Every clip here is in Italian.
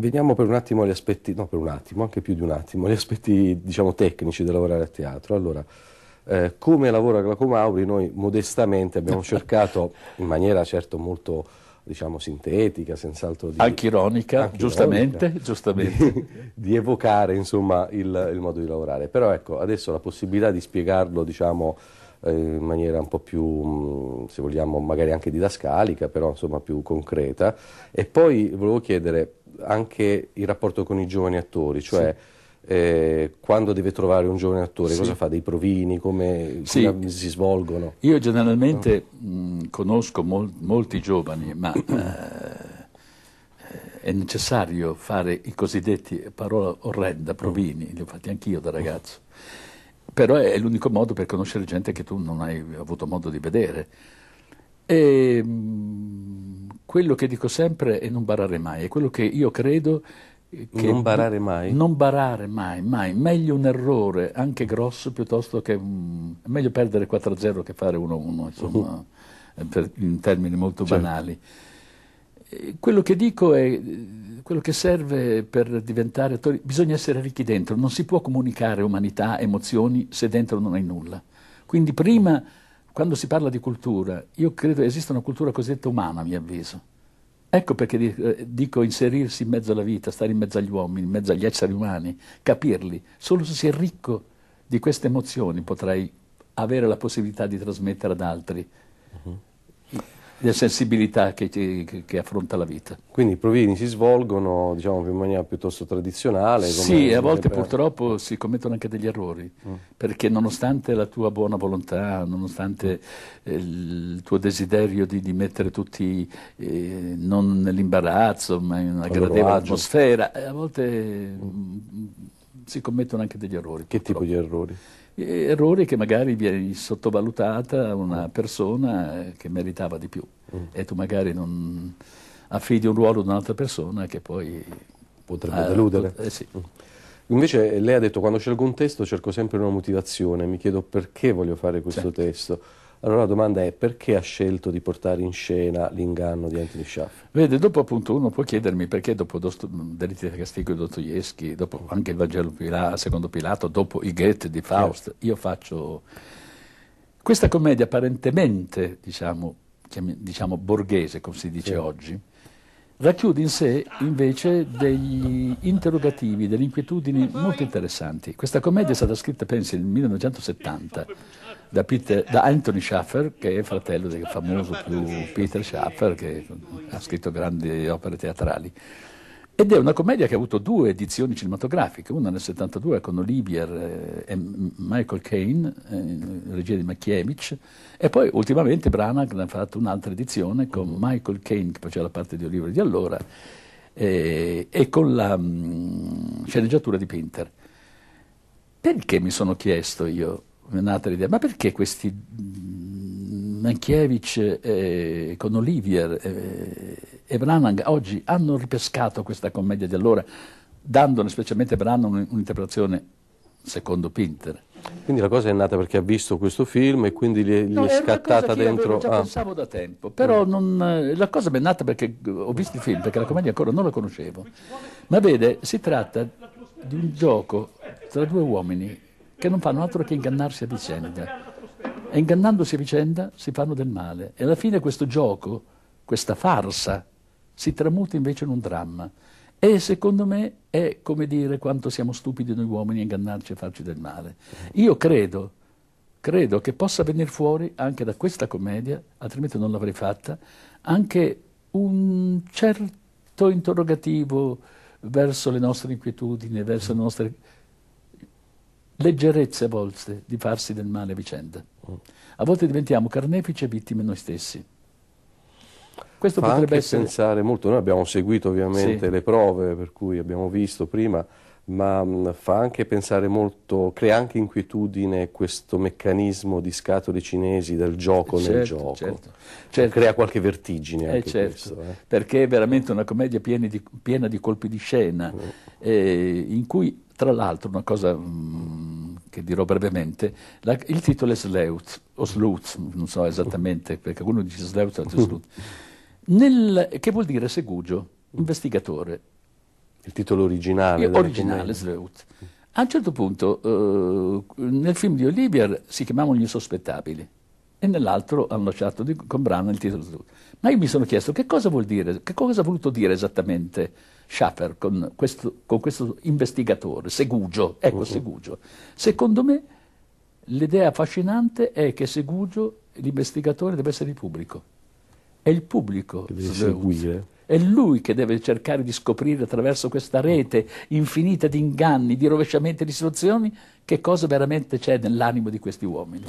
Veniamo per un attimo agli aspetti, no per un attimo, anche più di un attimo, agli aspetti diciamo tecnici del lavorare a teatro. Allora, eh, come lavora Glauco noi modestamente abbiamo cercato in maniera certo molto diciamo sintetica, senz'altro di... Anche ironica, anche giustamente, ironica, giustamente. Di, di, evocare insomma il, il modo di lavorare. Però ecco, adesso la possibilità di spiegarlo diciamo eh, in maniera un po' più, mm, se vogliamo, magari anche didascalica, però insomma più concreta. E poi volevo chiedere anche il rapporto con i giovani attori, cioè... Sì. Eh, quando deve trovare un giovane attore, sì. cosa fa, dei provini, come, sì. si svolgono? Io generalmente no. Mm, mh, conosco mol, molti giovani, ma eh, eh, è necessario fare i cosiddetti, parola orrenda, provini, li ho fatti anch'io da ragazzo però è l'unico modo per conoscere gente che tu non hai avuto modo di vedere. E mm, quello che dico sempre è non barare mai, è quello che io credo eh, non barare mai? Non barare mai, mai. Meglio un errore, anche grosso, piuttosto che... Um, meglio perdere 4-0 che fare 1-1, insomma, per, in termini molto certo. banali quello che dico è quello che serve per diventare attori, bisogna essere ricchi dentro, non si può comunicare umanità, emozioni se dentro non hai nulla. Quindi prima, quando si parla di cultura, io credo che esista una cultura cosiddetta umana, a mio avviso. Ecco perché eh, dico inserirsi in mezzo alla vita, stare in mezzo agli uomini, in mezzo agli esseri umani, capirli. Solo se si è ricco di queste emozioni potrai avere la possibilità di trasmettere ad altri. Uh-huh le sensibilità che, che, affronta la vita. Quindi i provini si svolgono diciamo, in maniera piuttosto tradizionale? sì, a volte pre... purtroppo si commettono anche degli errori, mm. perché nonostante la tua buona volontà, nonostante eh, il tuo desiderio di, di mettere tutti eh, non nell'imbarazzo, ma in una gradevole atmosfera, eh, a volte mm. si commettono anche degli errori. Che purtroppo. tipo di errori? errori che magari viene sottovalutata una persona eh, che meritava di più mm. e tu magari non affidi un ruolo ad un'altra persona che poi potrebbe ah, deludere. eh sì. Mm. Invece lei ha detto quando scelgo un testo cerco sempre una motivazione, mi chiedo perché voglio fare questo certo. testo. Allora la domanda è perché ha scelto di portare in scena l'inganno di Anthony Schaff? Vede, dopo appunto uno può chiedermi perché dopo Delitti di Castigo e Dostoevsky, dopo anche il Vangelo Pilato, secondo Pilato, dopo i Goethe di Faust, certo. io faccio questa commedia apparentemente, diciamo, diciamo borghese, come si dice sì. oggi, racchiude in sé invece degli interrogativi, delle inquietudini molto interessanti. Questa commedia è stata scritta, pensi, nel 1970 da, Peter, da, Anthony Schaffer, che è fratello del famoso più Peter Schaffer, che ha scritto grandi opere teatrali. Ed è una commedia che ha avuto due edizioni cinematografiche, una nel 72 con Olivier eh, e Michael Caine, eh, regia di Makiewicz, e poi ultimamente Branagh ne ha fatto un'altra edizione con Michael Caine, che faceva la parte di Olivier di allora, e, eh, e con la mh, mm, sceneggiatura di Pinter. Perché mi sono chiesto io è nata l'idea, ma perché questi mm, Mankiewicz eh, con Olivier eh, e Branagh oggi hanno ripescato questa commedia di allora, dandone specialmente a Branagh un'interpretazione secondo Pinter. Quindi la cosa è nata perché ha visto questo film e quindi gli, è, gli no, è scattata dentro. Io già ah. pensavo da tempo, però mm. non, eh, la cosa mi è nata perché ho visto il film, perché la commedia ancora non la conoscevo. Ma vede, si tratta di un gioco tra due uomini che non fanno altro che ingannarsi a vicenda. E ingannandosi a vicenda si fanno del male. E alla fine questo gioco, questa farsa, si tramuta invece in un dramma. E secondo me è come dire quanto siamo stupidi noi uomini a ingannarci e farci del male. Io credo, credo che possa venire fuori anche da questa commedia, altrimenti non l'avrei fatta, anche un certo interrogativo verso le nostre inquietudini, verso le nostre leggerezze a volte di farsi del male a vicenda. A volte diventiamo carnefici e vittime noi stessi. Questo Fa potrebbe essere... pensare molto, noi abbiamo seguito ovviamente sì. le prove, per cui abbiamo visto prima ma mm, fa anche pensare molto, crea anche inquietudine questo meccanismo di scatole cinesi del gioco certo, nel gioco. Certo, cioè, certo. Crea qualche vertigine eh, anche eh, certo, questo. Eh. Perché è veramente una commedia piena di, piena di colpi di scena, mm. eh, in cui tra l'altro una cosa mh, mm, che dirò brevemente, la, il titolo è Sleut, o Slut, non so esattamente, perché qualcuno dice Sleut, altro Slut, che vuol dire segugio, mm. investigatore il titolo originale. Il originale, Sleuth. A un certo punto, eh, nel film di Olivier si chiamavano Gli insospettabili e nell'altro hanno lasciato di, con Brano il titolo Sleuth. Ma io mi sono chiesto che cosa vuol dire, che cosa ha voluto dire esattamente Schaffer con questo, con questo investigatore, Segugio, ecco uh-huh. Segugio. Secondo me l'idea affascinante è che Segugio, l'investigatore, deve essere il pubblico. È il pubblico che deve Sleut. seguire è lui che deve cercare di scoprire attraverso questa rete infinita di inganni, di rovesciamenti e di situazioni che cosa veramente c'è nell'animo di questi uomini.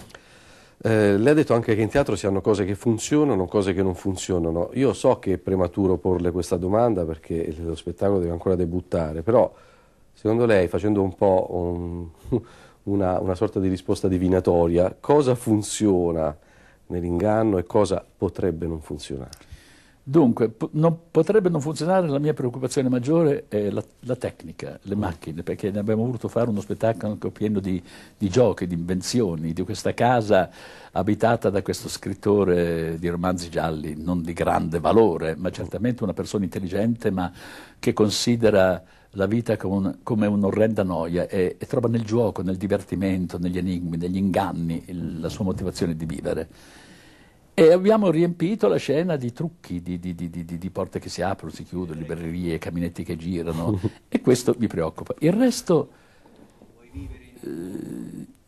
Eh, lei ha detto anche che in teatro si hanno cose che funzionano, cose che non funzionano. Io so che è prematuro porle questa domanda perché lo spettacolo deve ancora debuttare, però secondo lei, facendo un po' un, una, una sorta di risposta divinatoria, cosa funziona nell'inganno e cosa potrebbe non funzionare? Dunque, po- non, potrebbe non funzionare, la mia preoccupazione maggiore è la, la, tecnica, le macchine, perché ne abbiamo voluto fare uno spettacolo anche pieno di, di, giochi, di invenzioni, di questa casa abitata da questo scrittore di romanzi gialli, non di grande valore, ma certamente una persona intelligente, ma che considera la vita con, come un'orrenda noia e, e, trova nel gioco, nel divertimento, negli enigmi, negli inganni il, la sua motivazione di vivere. E abbiamo riempito la scena di trucchi, di, di, di, di porte che si aprono, si chiudono, librerie, caminetti che girano e questo mi preoccupa. Il resto, eh,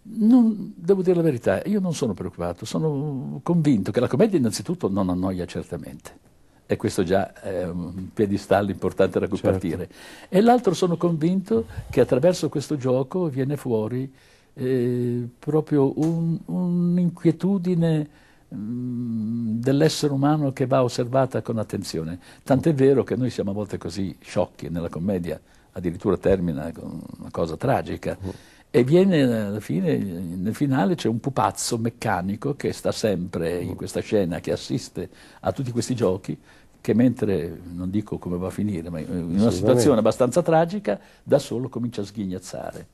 non, devo dire la verità, io non sono preoccupato, sono convinto che la commedia innanzitutto non annoia certamente e questo già è un piedistallo importante da compartire. Certo. E l'altro sono convinto che attraverso questo gioco viene fuori eh, proprio un'inquietudine... Mm, dell'essere umano che va osservata con attenzione. Tant'è vero che noi siamo a volte così sciocchi nella commedia, addirittura termina con una cosa tragica. Mm. E viene alla fine, nel finale c'è un pupazzo meccanico che sta sempre in mm. questa scena, che assiste a tutti questi giochi, che mentre, non dico come va a finire, ma in una situazione abbastanza tragica, da solo comincia a sghignazzare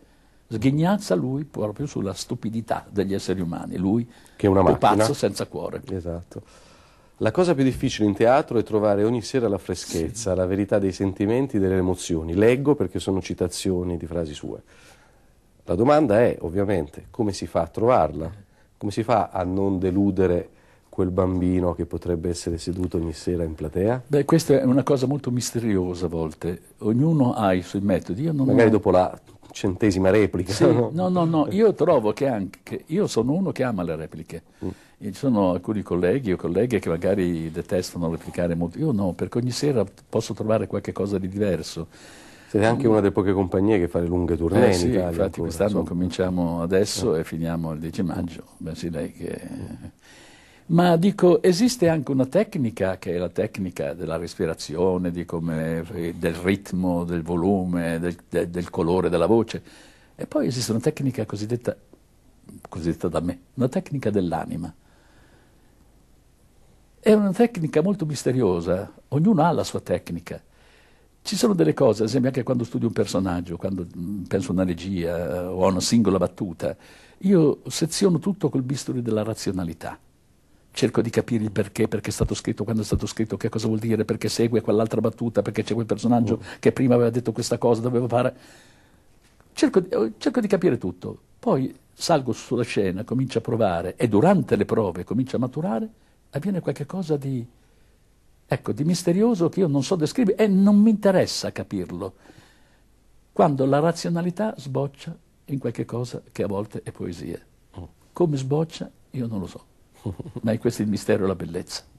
sghignazza lui proprio sulla stupidità degli esseri umani, lui che è una un pazzo senza cuore. Esatto. La cosa più difficile in teatro è trovare ogni sera la freschezza, sì. la verità dei sentimenti e delle emozioni. Leggo perché sono citazioni di frasi sue. La domanda è, ovviamente, come si fa a trovarla? Come si fa a non deludere quel bambino che potrebbe essere seduto ogni sera in platea? Beh, questa è una cosa molto misteriosa a volte. Ognuno ha i suoi metodi. Magari ho... dopo la centesima replica. Sì, no? no, no, io trovo che anche, io sono uno che ama le repliche, mm. ci sono alcuni colleghi o colleghe che magari detestano replicare molto, io no, perché ogni sera posso trovare qualche cosa di diverso. Siete anche una delle poche compagnie che fa le lunghe tournée eh sì, in Italia. Infatti ancora, quest'anno insomma. cominciamo adesso eh. e finiamo il 10 maggio, sì, lei che... Mm ma dico, esiste anche una tecnica che è la tecnica della respirazione, come, eh, del ritmo, del volume, del, de, del, colore della voce. E poi esiste una tecnica cosiddetta, cosiddetta da me, una tecnica dell'anima. È una tecnica molto misteriosa, ognuno ha la sua tecnica. Ci sono delle cose, ad esempio anche quando studio un personaggio, quando mm, penso a una regia eh, o a una singola battuta, io seziono tutto col bisturi della razionalità cerco di capire il perché, perché è stato scritto, quando è stato scritto, che cosa vuol dire, perché segue quell'altra battuta, perché c'è quel personaggio mm. che prima aveva detto questa cosa, doveva fare. Cerco, eh, cerco di capire tutto. Poi salgo sulla scena, comincio a provare e durante le prove comincio a maturare, avviene qualcosa di, ecco, di misterioso che io non so descrivere e non mi interessa capirlo. Quando la razionalità sboccia in qualche cosa che a volte è poesia. Mm. Come sboccia io non lo so ma è questo il mistero la bellezza.